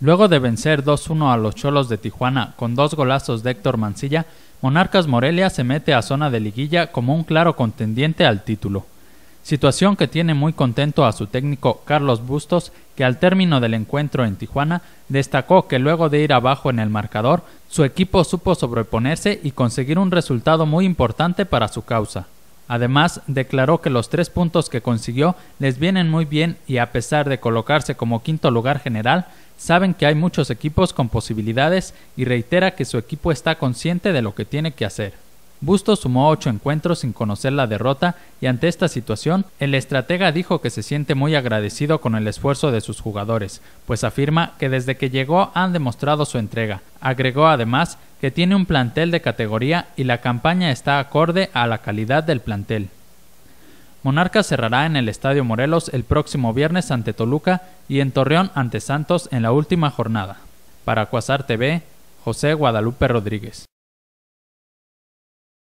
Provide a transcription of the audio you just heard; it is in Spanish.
Luego de vencer 2-1 a los Cholos de Tijuana con dos golazos de Héctor Mancilla, Monarcas Morelia se mete a zona de liguilla como un claro contendiente al título. Situación que tiene muy contento a su técnico Carlos Bustos, que al término del encuentro en Tijuana destacó que luego de ir abajo en el marcador, su equipo supo sobreponerse y conseguir un resultado muy importante para su causa. Además, declaró que los tres puntos que consiguió les vienen muy bien y a pesar de colocarse como quinto lugar general, saben que hay muchos equipos con posibilidades y reitera que su equipo está consciente de lo que tiene que hacer. Busto sumó ocho encuentros sin conocer la derrota y ante esta situación, el estratega dijo que se siente muy agradecido con el esfuerzo de sus jugadores, pues afirma que desde que llegó han demostrado su entrega. Agregó además que tiene un plantel de categoría y la campaña está acorde a la calidad del plantel. Monarca cerrará en el Estadio Morelos el próximo viernes ante Toluca y en Torreón ante Santos en la última jornada. Para Cuasar TV, José Guadalupe Rodríguez.